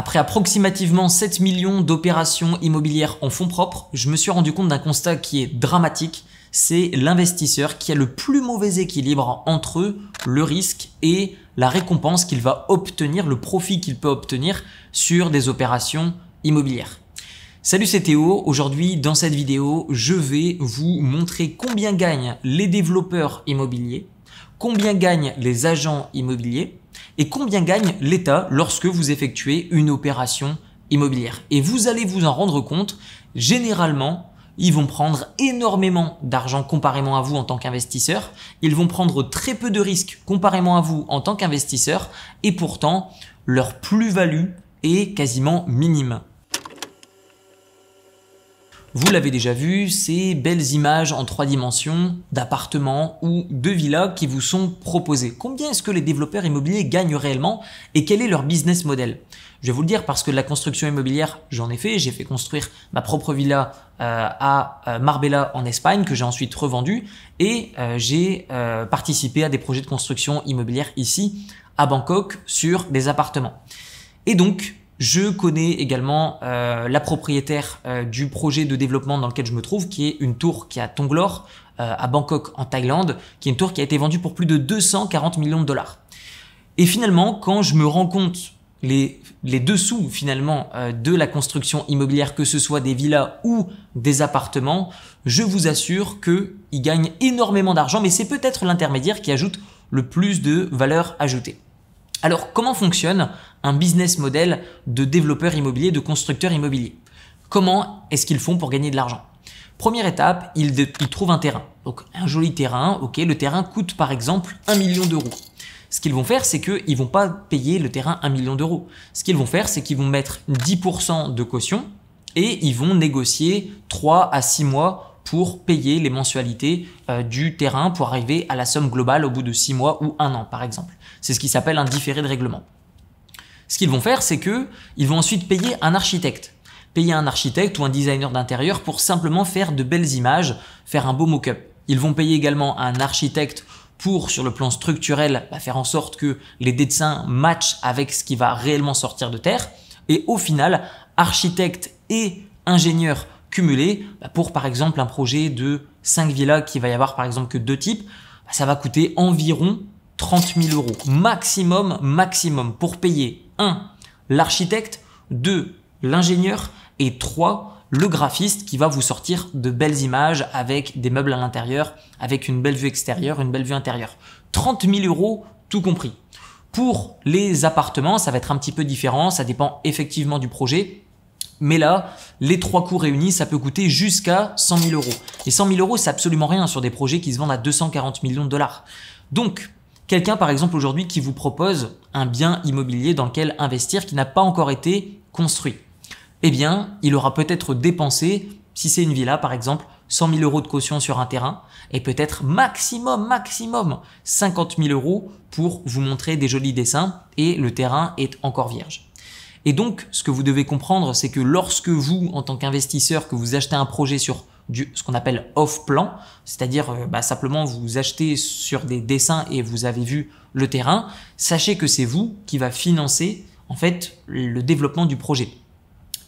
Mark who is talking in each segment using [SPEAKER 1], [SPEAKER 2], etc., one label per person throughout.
[SPEAKER 1] Après approximativement 7 millions d'opérations immobilières en fonds propres, je me suis rendu compte d'un constat qui est dramatique, c'est l'investisseur qui a le plus mauvais équilibre entre le risque et la récompense qu'il va obtenir, le profit qu'il peut obtenir sur des opérations immobilières. Salut c'est Théo, aujourd'hui dans cette vidéo je vais vous montrer combien gagnent les développeurs immobiliers Combien gagnent les agents immobiliers et combien gagne l'État lorsque vous effectuez une opération immobilière. Et vous allez vous en rendre compte, généralement, ils vont prendre énormément d'argent comparément à vous en tant qu'investisseur, ils vont prendre très peu de risques comparément à vous en tant qu'investisseur, et pourtant, leur plus-value est quasiment minime. Vous l'avez déjà vu, ces belles images en trois dimensions d'appartements ou de villas qui vous sont proposées. Combien est-ce que les développeurs immobiliers gagnent réellement et quel est leur business model Je vais vous le dire parce que la construction immobilière, j'en ai fait. J'ai fait construire ma propre villa euh, à euh, Marbella en Espagne que j'ai ensuite revendue et euh, j'ai participé à des projets de construction immobilière ici à Bangkok sur des appartements. Et donc, je connais également euh, la propriétaire euh, du projet de développement dans lequel je me trouve, qui est une tour qui est à Tonglor, euh, à Bangkok en Thaïlande, qui est une tour qui a été vendue pour plus de 240 millions de dollars. Et finalement, quand je me rends compte les, les dessous finalement euh, de la construction immobilière, que ce soit des villas ou des appartements, je vous assure qu'ils gagnent énormément d'argent, mais c'est peut-être l'intermédiaire qui ajoute le plus de valeur ajoutée. Alors comment fonctionne un business model de développeur immobilier, de constructeur immobilier Comment est-ce qu'ils font pour gagner de l'argent Première étape, ils, trouvent un terrain. Donc un joli terrain, ok, le terrain coûte par exemple 1 million d'euros. Ce qu'ils vont faire, c'est qu'ils vont pas payer le terrain 1 million d'euros. Ce qu'ils vont faire, c'est qu'ils vont mettre 10% de caution et ils vont négocier 3 à 6 mois pour payer les mensualités euh, du terrain pour arriver à la somme globale au bout de 6 mois ou 1 an par exemple. C'est ce qui s'appelle un différé de règlement. Ce qu'ils vont faire, c'est que vont ensuite payer un architecte. Payer un architecte ou un designer d'intérieur pour simplement faire de belles images, faire un beau mock-up. Ils vont payer également un architecte pour, sur le plan structurel, bah, faire en sorte que les dessins matchent avec ce qui va réellement sortir de terre. Et au final, architecte et ingénieur cumulés, bah, pour par exemple un projet de 5 villas qui va y avoir par exemple que deux types, bah, ça va coûter environ 30 000 euros maximum, maximum pour payer 1. l'architecte, 2. l'ingénieur et 3 le graphiste qui va vous sortir de belles images avec des meubles à l'intérieur, avec une belle vue extérieure, une belle vue intérieure. 30 000 euros tout compris. Pour les appartements, ça va être un petit peu différent, ça dépend effectivement du projet. Mais là, les trois coûts réunis, ça peut coûter jusqu'à 100 000 euros. Et 100 000 euros, c'est absolument rien sur des projets qui se vendent à 240 millions de dollars. Donc, Quelqu'un par exemple aujourd'hui qui vous propose un bien immobilier dans lequel investir qui n'a pas encore été construit. Eh bien, il aura peut-être dépensé, si c'est une villa par exemple, 100 000 euros de caution sur un terrain et peut-être maximum, maximum 50 000 euros pour vous montrer des jolis dessins et le terrain est encore vierge. Et donc, ce que vous devez comprendre, c'est que lorsque vous, en tant qu'investisseur, que vous achetez un projet sur ce qu'on appelle off-plan, c'est-à-dire euh, bah, simplement vous achetez sur des dessins et vous avez vu le terrain, sachez que c'est vous qui va financer en fait le développement du projet.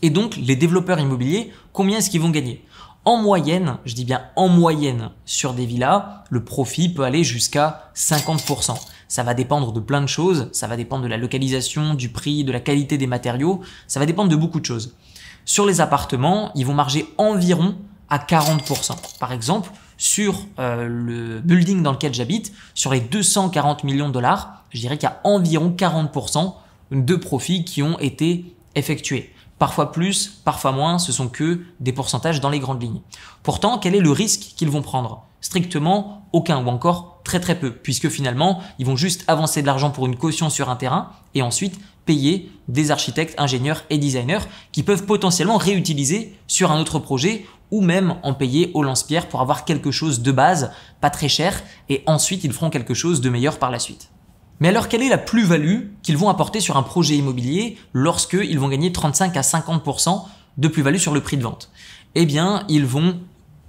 [SPEAKER 1] Et donc les développeurs immobiliers, combien est-ce qu'ils vont gagner En moyenne, je dis bien en moyenne sur des villas, le profit peut aller jusqu'à 50%. Ça va dépendre de plein de choses, ça va dépendre de la localisation, du prix, de la qualité des matériaux, ça va dépendre de beaucoup de choses. Sur les appartements, ils vont marger environ à 40%. Par exemple, sur euh, le building dans lequel j'habite, sur les 240 millions de dollars, je dirais qu'il y a environ 40% de profits qui ont été effectués. Parfois plus, parfois moins, ce sont que des pourcentages dans les grandes lignes. Pourtant, quel est le risque qu'ils vont prendre Strictement aucun ou encore Très peu, puisque finalement, ils vont juste avancer de l'argent pour une caution sur un terrain et ensuite payer des architectes, ingénieurs et designers qui peuvent potentiellement réutiliser sur un autre projet ou même en payer au lance-pierre pour avoir quelque chose de base, pas très cher, et ensuite ils feront quelque chose de meilleur par la suite. Mais alors quelle est la plus-value qu'ils vont apporter sur un projet immobilier lorsqu'ils vont gagner 35 à 50% de plus-value sur le prix de vente Eh bien, ils vont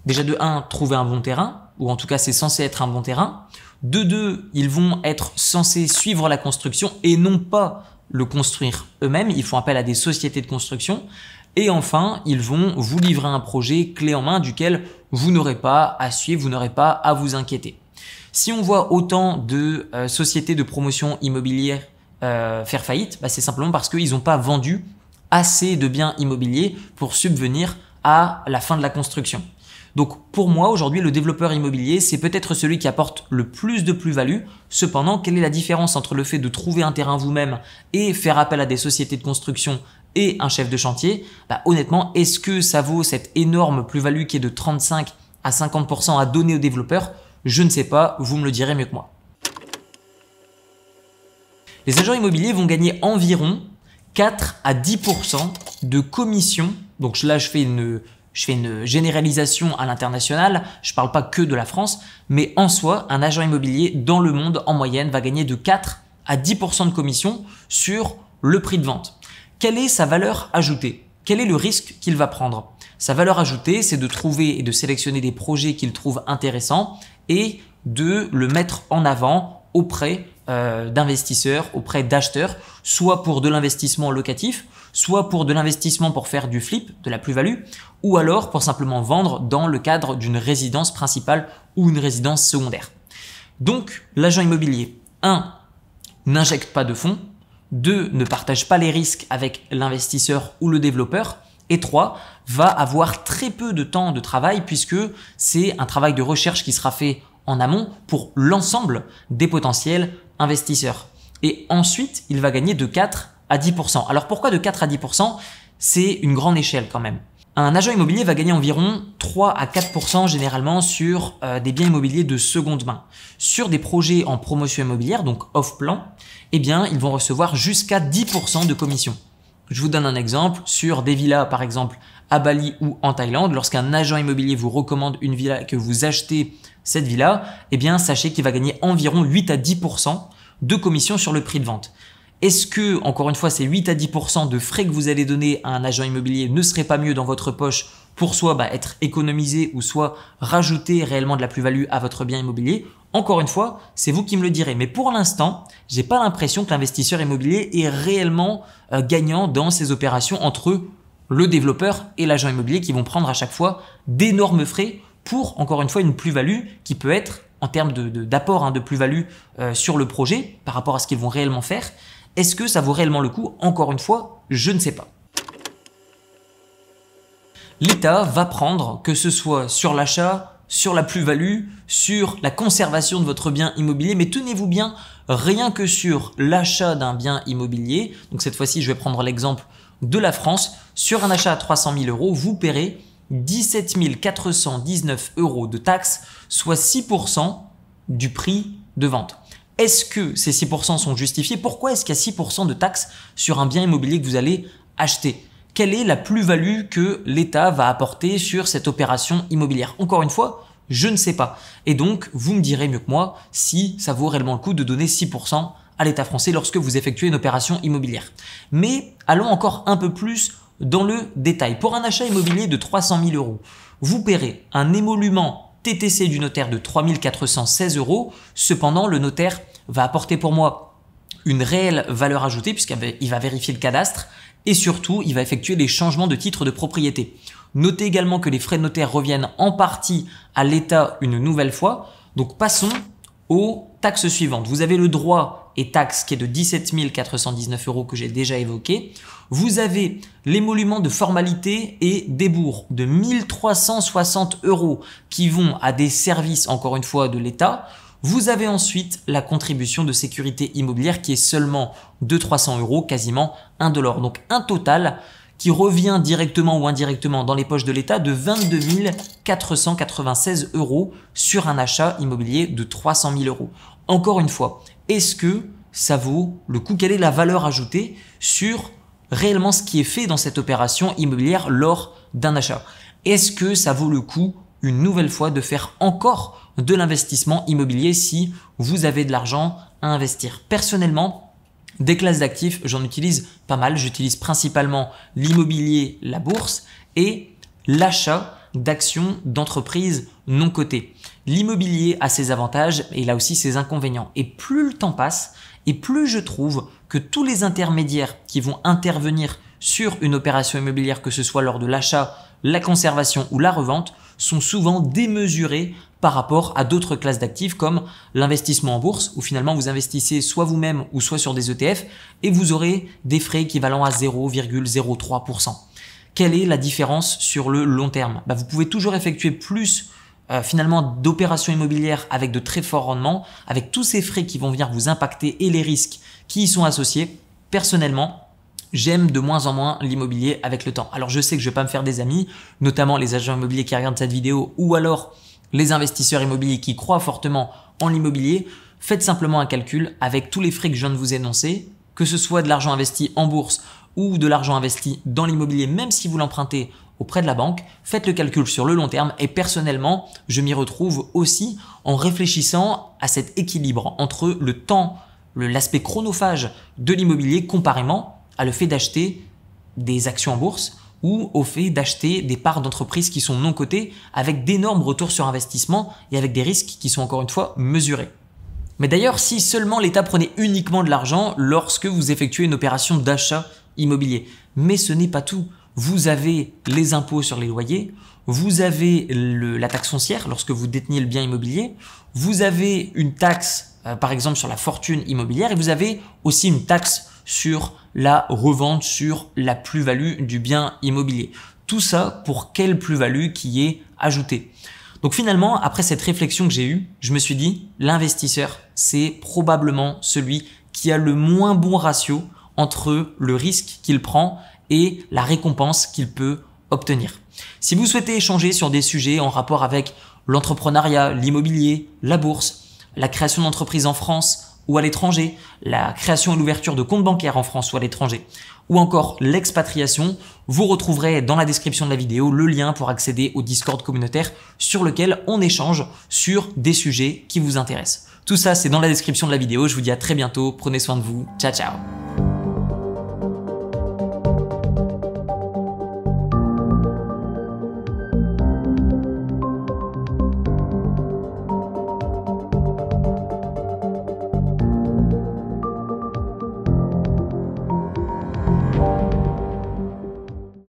[SPEAKER 1] déjà de 1 trouver un bon terrain, ou en tout cas c'est censé être un bon terrain. De deux, ils vont être censés suivre la construction et non pas le construire eux-mêmes. Ils font appel à des sociétés de construction. Et enfin, ils vont vous livrer un projet clé en main duquel vous n'aurez pas à suivre, vous n'aurez pas à vous inquiéter. Si on voit autant de euh, sociétés de promotion immobilière euh, faire faillite, bah, c'est simplement parce qu'ils n'ont pas vendu assez de biens immobiliers pour subvenir à la fin de la construction. Donc pour moi, aujourd'hui, le développeur immobilier, c'est peut-être celui qui apporte le plus de plus-value. Cependant, quelle est la différence entre le fait de trouver un terrain vous-même et faire appel à des sociétés de construction et un chef de chantier bah, Honnêtement, est-ce que ça vaut cette énorme plus-value qui est de 35 à 50% à donner aux développeurs Je ne sais pas, vous me le direz mieux que moi. Les agents immobiliers vont gagner environ 4 à 10% de commission. Donc là, je fais une, je fais une généralisation à l'international, je ne parle pas que de la France, mais en soi, un agent immobilier dans le monde en moyenne va gagner de 4 à 10% de commission sur le prix de vente. Quelle est sa valeur ajoutée Quel est le risque qu'il va prendre Sa valeur ajoutée, c'est de trouver et de sélectionner des projets qu'il trouve intéressants et de le mettre en avant auprès euh, d'investisseurs, auprès d'acheteurs, soit pour de l'investissement locatif, soit pour de l'investissement pour faire du flip, de la plus-value, ou alors pour simplement vendre dans le cadre d'une résidence principale ou une résidence secondaire. Donc, l'agent immobilier, 1. N'injecte pas de fonds. 2. Ne partage pas les risques avec l'investisseur ou le développeur. Et 3. Va avoir très peu de temps de travail puisque c'est un travail de recherche qui sera fait en amont pour l'ensemble des potentiels investisseurs. Et ensuite, il va gagner de 4 10%. Alors pourquoi de 4 à 10% C'est une grande échelle quand même. Un agent immobilier va gagner environ 3 à 4% généralement sur euh, des biens immobiliers de seconde main. Sur des projets en promotion immobilière, donc off-plan, eh bien, ils vont recevoir jusqu'à 10% de commission. Je vous donne un exemple sur des villas, par exemple, à Bali ou en Thaïlande. Lorsqu'un agent immobilier vous recommande une villa et que vous achetez cette villa, eh bien, sachez qu'il va gagner environ 8 à 10% de commission sur le prix de vente. Est-ce que, encore une fois, ces 8 à 10% de frais que vous allez donner à un agent immobilier ne serait pas mieux dans votre poche pour soit bah, être économisé ou soit rajouter réellement de la plus-value à votre bien immobilier encore une fois, c'est vous qui me le direz, mais pour l'instant, je n'ai pas l'impression que l'investisseur immobilier est réellement euh, gagnant dans ces opérations entre le développeur et l'agent immobilier qui vont prendre à chaque fois d'énormes frais pour, encore une fois, une plus-value qui peut être, en termes d'apport de, de hein, plus-value euh, sur le projet par rapport à ce qu'ils vont réellement faire, est-ce que ça vaut réellement le coup Encore une fois, je ne sais pas. L'État va prendre, que ce soit sur l'achat, sur la plus-value, sur la conservation de votre bien immobilier, mais tenez-vous bien, rien que sur l'achat d'un bien immobilier, donc cette fois-ci je vais prendre l'exemple de la France, sur un achat à 300 000 euros, vous paierez 17 419 euros de taxes, soit 6% du prix de vente. Est-ce que ces 6% sont justifiés Pourquoi est-ce qu'il y a 6% de taxes sur un bien immobilier que vous allez acheter Quelle est la plus-value que l'État va apporter sur cette opération immobilière Encore une fois, je ne sais pas. Et donc, vous me direz mieux que moi si ça vaut réellement le coup de donner 6% à l'État français lorsque vous effectuez une opération immobilière. Mais allons encore un peu plus dans le détail. Pour un achat immobilier de 300 000 euros, vous paierez un émolument TTC du notaire de 3 416 euros. Cependant, le notaire va apporter pour moi une réelle valeur ajoutée puisqu'il va vérifier le cadastre et surtout il va effectuer les changements de titre de propriété. Notez également que les frais de notaire reviennent en partie à l'État une nouvelle fois. Donc passons aux taxes suivantes. Vous avez le droit et taxe qui est de 17 419 euros que j'ai déjà évoqué. Vous avez l'émolument de formalité et débours de 1360 euros qui vont à des services, encore une fois, de l'État. Vous avez ensuite la contribution de sécurité immobilière qui est seulement de 300 euros, quasiment 1 dollar. Donc un total qui revient directement ou indirectement dans les poches de l'État de 22 496 euros sur un achat immobilier de 300 000 euros. Encore une fois, est-ce que ça vaut le coup Quelle est la valeur ajoutée sur réellement ce qui est fait dans cette opération immobilière lors d'un achat Est-ce que ça vaut le coup une nouvelle fois de faire encore de l'investissement immobilier si vous avez de l'argent à investir. Personnellement, des classes d'actifs, j'en utilise pas mal. J'utilise principalement l'immobilier, la bourse et l'achat d'actions d'entreprises non cotées. L'immobilier a ses avantages et là aussi ses inconvénients. Et plus le temps passe, et plus je trouve que tous les intermédiaires qui vont intervenir sur une opération immobilière, que ce soit lors de l'achat, la conservation ou la revente, sont souvent démesurés par rapport à d'autres classes d'actifs comme l'investissement en bourse où finalement vous investissez soit vous-même ou soit sur des ETF et vous aurez des frais équivalents à 0,03%. Quelle est la différence sur le long terme bah, Vous pouvez toujours effectuer plus euh, finalement d'opérations immobilières avec de très forts rendements, avec tous ces frais qui vont venir vous impacter et les risques qui y sont associés. Personnellement, j'aime de moins en moins l'immobilier avec le temps. Alors je sais que je vais pas me faire des amis, notamment les agents immobiliers qui regardent cette vidéo ou alors les investisseurs immobiliers qui croient fortement en l'immobilier. Faites simplement un calcul avec tous les frais que je viens de vous énoncer, que ce soit de l'argent investi en bourse ou de l'argent investi dans l'immobilier, même si vous l'empruntez auprès de la banque, faites le calcul sur le long terme et personnellement, je m'y retrouve aussi en réfléchissant à cet équilibre entre le temps, l'aspect chronophage de l'immobilier comparément à le fait d'acheter des actions en bourse ou au fait d'acheter des parts d'entreprises qui sont non cotées avec d'énormes retours sur investissement et avec des risques qui sont encore une fois mesurés. Mais d'ailleurs, si seulement l'État prenait uniquement de l'argent lorsque vous effectuez une opération d'achat immobilier. Mais ce n'est pas tout. Vous avez les impôts sur les loyers, vous avez la taxe foncière lorsque vous détenez le bien immobilier, vous avez une taxe euh, par exemple sur la fortune immobilière et vous avez aussi une taxe sur la revente, sur la plus-value du bien immobilier. Tout ça pour quelle plus-value qui est ajoutée. Donc finalement, après cette réflexion que j'ai eue, je me suis dit, l'investisseur, c'est probablement celui qui a le moins bon ratio entre le risque qu'il prend et la récompense qu'il peut obtenir. Si vous souhaitez échanger sur des sujets en rapport avec l'entrepreneuriat, l'immobilier, la bourse, la création d'entreprises en France, ou à l'étranger, la création et l'ouverture de comptes bancaires en France ou à l'étranger, ou encore l'expatriation, vous retrouverez dans la description de la vidéo le lien pour accéder au Discord communautaire sur lequel on échange sur des sujets qui vous intéressent. Tout ça, c'est dans la description de la vidéo. Je vous dis à très bientôt. Prenez soin de vous. Ciao, ciao.